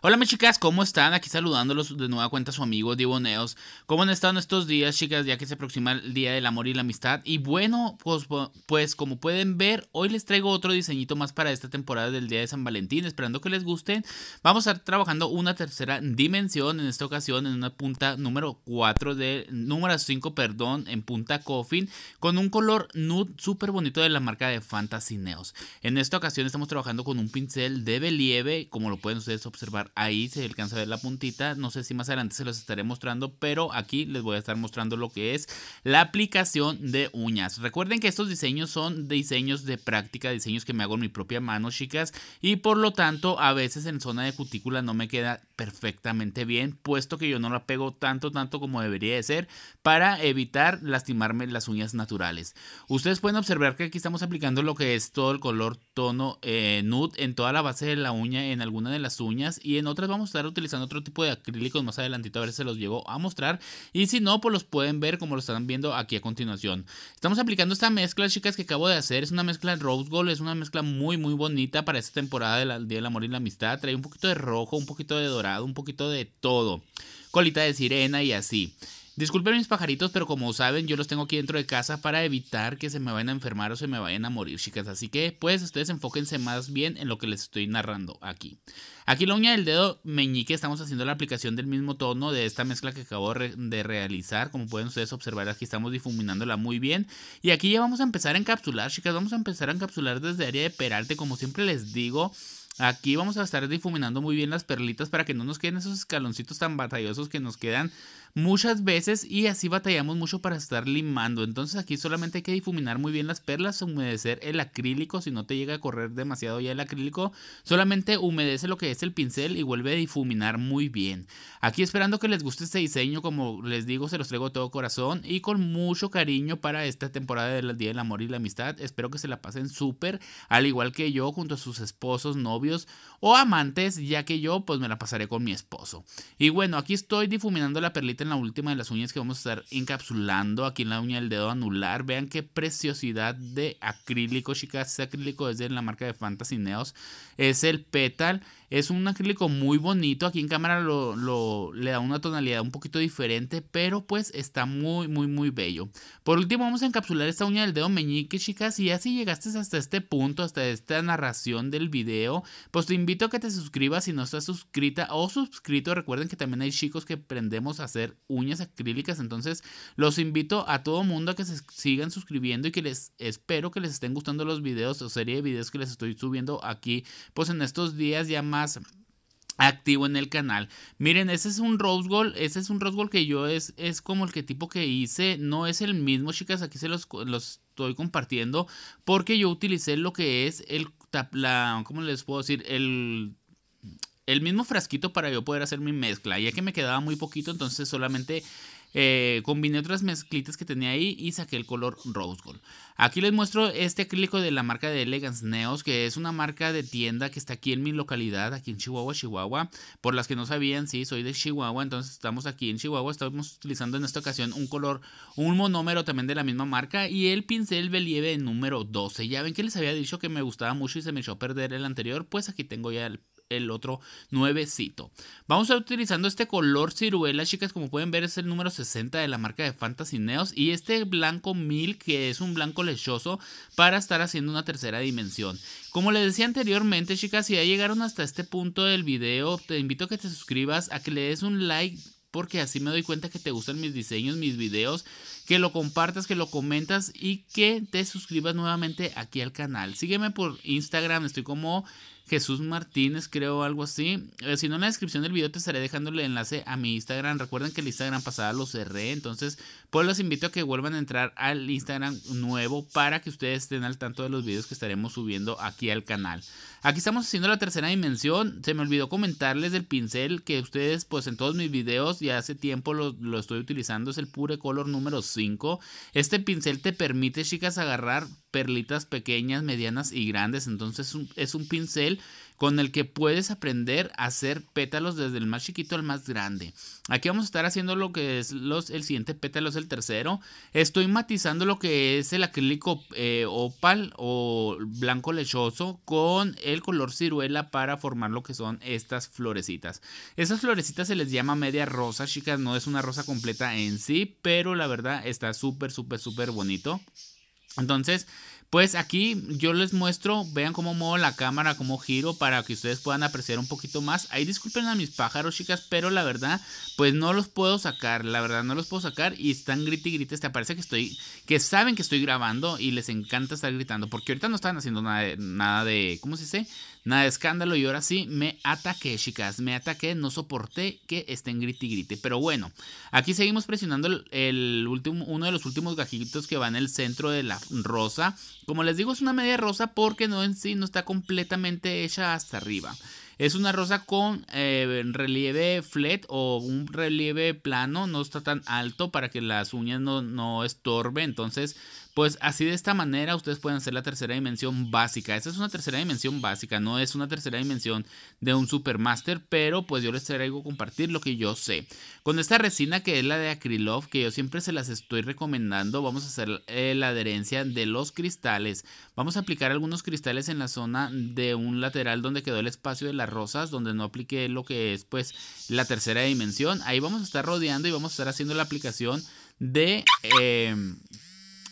Hola mis chicas, ¿cómo están? Aquí saludándolos de nueva cuenta su amigo Diboneos ¿Cómo han estado estos días, chicas? Ya que se aproxima el Día del Amor y la Amistad. Y bueno, pues, pues como pueden ver, hoy les traigo otro diseñito más para esta temporada del Día de San Valentín. Esperando que les gusten. Vamos a estar trabajando una tercera dimensión en esta ocasión, en una punta número 4 de... Número 5, perdón, en punta coffin. Con un color nude súper bonito de la marca de Fantasy Neos. En esta ocasión estamos trabajando con un pincel de Believe, como lo pueden ustedes observar ahí, se alcanza a ver la puntita, no sé si más adelante se los estaré mostrando, pero aquí les voy a estar mostrando lo que es la aplicación de uñas. Recuerden que estos diseños son diseños de práctica, diseños que me hago en mi propia mano, chicas, y por lo tanto a veces en zona de cutícula no me queda perfectamente bien, puesto que yo no la pego tanto, tanto como debería de ser, para evitar lastimarme las uñas naturales. Ustedes pueden observar que aquí estamos aplicando lo que es todo el color tono eh, nude en toda la base de la uña, en alguna de las uñas y en otras vamos a estar utilizando otro tipo de acrílicos más adelantito a ver si se los llevo a mostrar y si no pues los pueden ver como lo están viendo aquí a continuación. Estamos aplicando esta mezcla chicas que acabo de hacer, es una mezcla rose gold, es una mezcla muy muy bonita para esta temporada del día del Amor y la Amistad, trae un poquito de rojo, un poquito de dorado, un poquito de todo, colita de sirena y así. Disculpen mis pajaritos, pero como saben, yo los tengo aquí dentro de casa para evitar que se me vayan a enfermar o se me vayan a morir, chicas. Así que, pues, ustedes enfóquense más bien en lo que les estoy narrando aquí. Aquí la uña del dedo meñique estamos haciendo la aplicación del mismo tono de esta mezcla que acabo de realizar. Como pueden ustedes observar, aquí estamos difuminándola muy bien. Y aquí ya vamos a empezar a encapsular, chicas. Vamos a empezar a encapsular desde área de peralte, como siempre les digo. Aquí vamos a estar difuminando muy bien las perlitas para que no nos queden esos escaloncitos tan batallosos que nos quedan muchas veces y así batallamos mucho para estar limando. Entonces aquí solamente hay que difuminar muy bien las perlas, humedecer el acrílico, si no te llega a correr demasiado ya el acrílico, solamente humedece lo que es el pincel y vuelve a difuminar muy bien. Aquí esperando que les guste este diseño, como les digo, se los traigo todo corazón y con mucho cariño para esta temporada del Día del Amor y la Amistad. Espero que se la pasen súper, al igual que yo, junto a sus esposos, novios o amantes, ya que yo pues me la pasaré con mi esposo. Y bueno, aquí estoy difuminando la perlita en la última de las uñas que vamos a estar encapsulando aquí en la uña del dedo anular. Vean qué preciosidad de acrílico, chicas. Este acrílico es de la marca de Fantasy Neos. Es el Petal. Es un acrílico muy bonito. Aquí en cámara lo, le da una tonalidad un poquito diferente, pero pues está muy, muy, muy bello. Por último, vamos a encapsular esta uña del dedo meñique, chicas. Y así llegaste hasta este punto, hasta esta narración del video, pues te invito a que te suscribas si no estás suscrita o suscrito. Recuerden que también hay chicos que aprendemos a hacer uñas acrílicas. Entonces los invito a todo mundo a que se sigan suscribiendo y que les espero que les estén gustando los videos o serie de videos que les estoy subiendo aquí. Pues en estos días ya más activo en el canal. Miren, ese es un Rose Gold, ese es un Rose Gold que yo es, es como el que tipo que hice, no es el mismo, chicas, aquí se los, los estoy compartiendo porque yo utilicé lo que es el la, ¿cómo les puedo decir? El el mismo frasquito para yo poder hacer mi mezcla. Ya que me quedaba muy poquito, entonces solamente eh, combiné otras mezclitas que tenía ahí y saqué el color Rose Gold. Aquí les muestro este acrílico de la marca de Elegance Neos, que es una marca de tienda que está aquí en mi localidad, aquí en Chihuahua, Chihuahua. Por las que no sabían, sí, soy de Chihuahua, entonces estamos aquí en Chihuahua. Estamos utilizando en esta ocasión un color, un monómero también de la misma marca y el pincel Believe número 12. Ya ven que les había dicho que me gustaba mucho y se me echó a perder el anterior, pues aquí tengo ya el el otro nuevecito. Vamos a estar utilizando este color ciruela, chicas, como pueden ver es el número 60 de la marca de Fantasy Neos y este blanco mil que es un blanco lechoso para estar haciendo una tercera dimensión. Como les decía anteriormente, chicas, si ya llegaron hasta este punto del video, te invito a que te suscribas, a que le des un like porque así me doy cuenta que te gustan mis diseños, mis videos, que lo compartas, que lo comentas y que te suscribas nuevamente aquí al canal. Sígueme por Instagram, estoy como Jesús Martínez, creo, algo así. Eh, si no, en la descripción del video te estaré dejando el enlace a mi Instagram. Recuerden que el Instagram pasada lo cerré, entonces, pues los invito a que vuelvan a entrar al Instagram nuevo para que ustedes estén al tanto de los videos que estaremos subiendo aquí al canal. Aquí estamos haciendo la tercera dimensión. Se me olvidó comentarles del pincel que ustedes, pues en todos mis videos, ya hace tiempo lo, lo estoy utilizando. Es el Pure Color número 5. Este pincel te permite, chicas, agarrar perlitas pequeñas, medianas y grandes. Entonces es un pincel con el que puedes aprender a hacer pétalos desde el más chiquito al más grande. Aquí vamos a estar haciendo lo que es los, el siguiente pétalo, es el tercero. Estoy matizando lo que es el acrílico eh, opal o blanco lechoso con el color ciruela para formar lo que son estas florecitas. Esas florecitas se les llama media rosa, chicas, no es una rosa completa en sí, pero la verdad está súper, súper, súper bonito. Entonces, pues aquí yo les muestro, vean cómo muevo la cámara, cómo giro para que ustedes puedan apreciar un poquito más. Ahí disculpen a mis pájaros, chicas, pero la verdad, pues no los puedo sacar, la verdad no los puedo sacar y están grite y grite, Te parece que estoy, que saben que estoy grabando y les encanta estar gritando, porque ahorita no están haciendo nada de, nada de ¿cómo se dice? Nada de escándalo y ahora sí me ataqué, chicas, me ataqué, no soporté que estén grite y grite, pero bueno, aquí seguimos presionando el último, uno de los últimos gajitos que va en el centro de la rosa como les digo, es una media rosa porque no en sí no está completamente hecha hasta arriba. Es una rosa con eh, relieve flat o un relieve plano, no está tan alto para que las uñas no, no estorbe. Entonces, pues así de esta manera ustedes pueden hacer la tercera dimensión básica. Esta es una tercera dimensión básica, no es una tercera dimensión de un supermaster, pero pues yo les traigo compartir lo que yo sé. Con esta resina que es la de Acrylov, que yo siempre se las estoy recomendando, vamos a hacer eh, la adherencia de los cristales. Vamos a aplicar algunos cristales en la zona de un lateral donde quedó el espacio de las rosas, donde no apliqué lo que es pues la tercera dimensión. Ahí vamos a estar rodeando y vamos a estar haciendo la aplicación de... Em,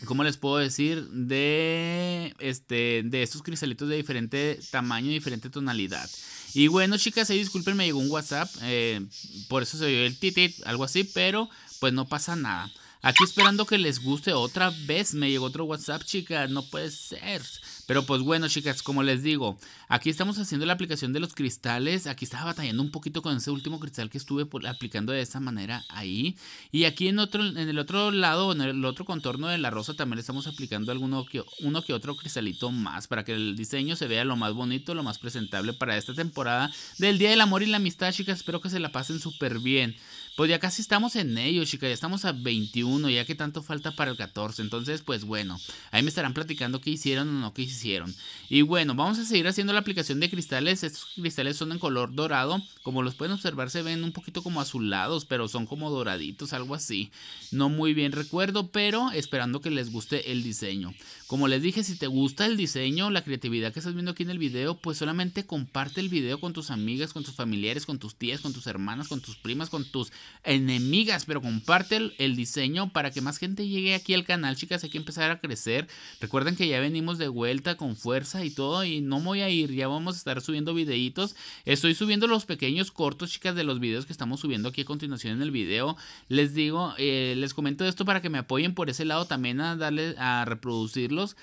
¿Cómo les puedo decir? De, este, de estos cristalitos de diferente tamaño, diferente tonalidad. Y bueno, chicas, ahí disculpen, me llegó un WhatsApp. Eh, por eso se oyó el titit, algo así, pero pues no pasa nada. Aquí esperando que les guste otra vez. Me llegó otro WhatsApp, chicas. No puede ser. Pero pues bueno, chicas, como les digo, aquí estamos haciendo la aplicación de los cristales. Aquí estaba batallando un poquito con ese último cristal que estuve pues, aplicando de esa manera ahí. Y aquí en, otro, en el otro lado, en el otro contorno de la rosa, también estamos aplicando alguno que, uno que otro cristalito más para que el diseño se vea lo más bonito, lo más presentable para esta temporada del Día del Amor y la Amistad, chicas. Espero que se la pasen súper bien. Pues ya casi estamos en ello, chica. Ya estamos a 21, ya que tanto falta para el 14. Entonces, pues bueno, ahí me estarán platicando qué hicieron o no qué hicieron. Y bueno, vamos a seguir haciendo la aplicación de cristales. Estos cristales son en color dorado. Como los pueden observar, se ven un poquito como azulados, pero son como doraditos, algo así. No muy bien recuerdo, pero esperando que les guste el diseño. Como les dije, si te gusta el diseño, la creatividad que estás viendo aquí en el video, pues solamente comparte el video con tus amigas, con tus familiares, con tus tías, con tus hermanas, con tus primas, con tus enemigas, pero comparte el, diseño para que más gente llegue aquí al canal, chicas, hay que empezar a crecer. Recuerden que ya venimos de vuelta con fuerza y todo y no voy a ir, ya vamos a estar subiendo videitos. Estoy subiendo los pequeños cortos, chicas, de los videos que estamos subiendo aquí a continuación en el video. Les digo, eh, les comento esto para que me apoyen por ese lado también a darle a reproducirlos.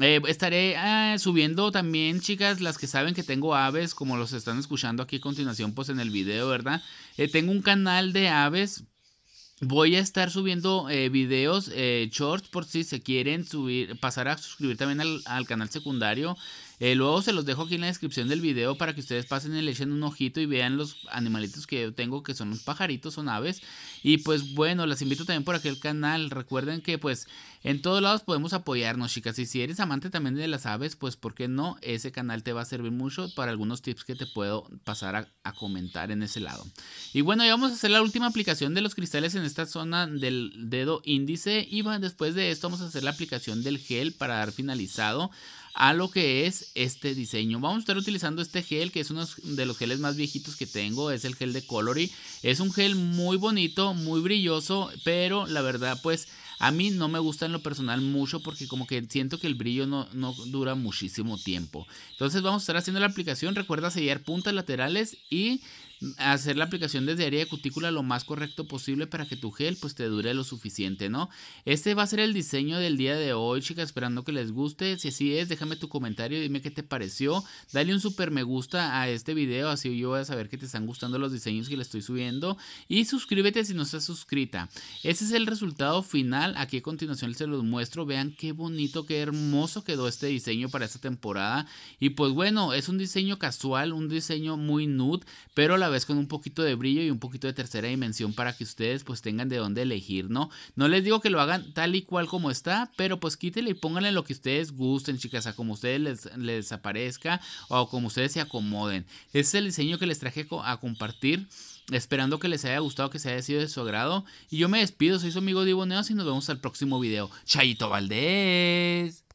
Eh, estaré ah, subiendo también, chicas, las que saben que tengo aves, como los están escuchando aquí a continuación, pues en el video, ¿verdad? Eh, tengo un canal de aves. Voy a estar subiendo eh, videos shorts por si se quieren subir, pasar a suscribir también al, al canal secundario. Eh, luego se los dejo aquí en la descripción del video para que ustedes pasen y le echen un ojito y vean los animalitos que yo tengo, que son unos pajaritos, son aves. Y pues bueno, las invito también por aquel canal. Recuerden que pues en todos lados podemos apoyarnos, chicas. Y si eres amante también de las aves, pues ¿por qué no? Ese canal te va a servir mucho para algunos tips que te puedo pasar a, comentar en ese lado. Y bueno, ya vamos a hacer la última aplicación de los cristales en esta zona del dedo índice. Y bueno, después de esto vamos a hacer la aplicación del gel para dar finalizado a lo que es este diseño. Vamos a estar utilizando este gel que es uno de los geles más viejitos que tengo, es el gel de Colory. Es un gel muy bonito, muy brilloso, pero la verdad pues a mí no me gusta en lo personal mucho porque como que siento que el brillo no, no dura muchísimo tiempo. Entonces vamos a estar haciendo la aplicación, recuerda sellar puntas laterales y hacer la aplicación desde área de cutícula lo más correcto posible para que tu gel pues te dure lo suficiente, ¿no? Este va a ser el diseño del día de hoy, chicas, esperando que les guste. Si así es, déjame tu comentario, dime qué te pareció. Dale un super me gusta a este video, así yo voy a saber que te están gustando los diseños que le estoy subiendo. Y suscríbete si no estás suscrita. Ese es el resultado final. Aquí a continuación se los muestro. Vean qué bonito, qué hermoso quedó este diseño para esta temporada. Y pues bueno, es un diseño casual, un diseño muy nude, pero la vez con un poquito de brillo y un poquito de tercera dimensión para que ustedes pues tengan de dónde elegir, ¿no? No les digo que lo hagan tal y cual como está, pero pues quítenle y pónganle lo que ustedes gusten, chicas, a como ustedes les, desaparezca aparezca o como ustedes se acomoden. es el diseño que les traje a compartir. Esperando que les haya gustado, que se haya sido de su agrado. Y yo me despido, soy su amigo Divo Neos y nos vemos al próximo video. Chayito Valdés.